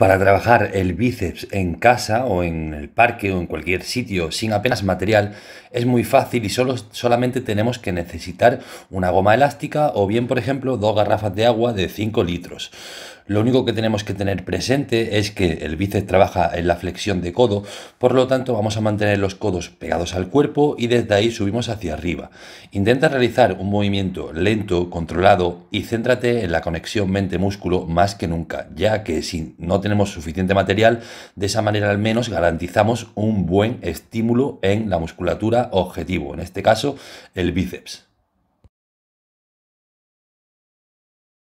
Para trabajar el bíceps en casa o en el parque o en cualquier sitio sin apenas material es muy fácil y solo, solamente tenemos que necesitar una goma elástica o bien por ejemplo dos garrafas de agua de 5 litros. Lo único que tenemos que tener presente es que el bíceps trabaja en la flexión de codo, por lo tanto vamos a mantener los codos pegados al cuerpo y desde ahí subimos hacia arriba. Intenta realizar un movimiento lento, controlado y céntrate en la conexión mente-músculo más que nunca, ya que si no tenemos suficiente material, de esa manera al menos garantizamos un buen estímulo en la musculatura objetivo, en este caso el bíceps.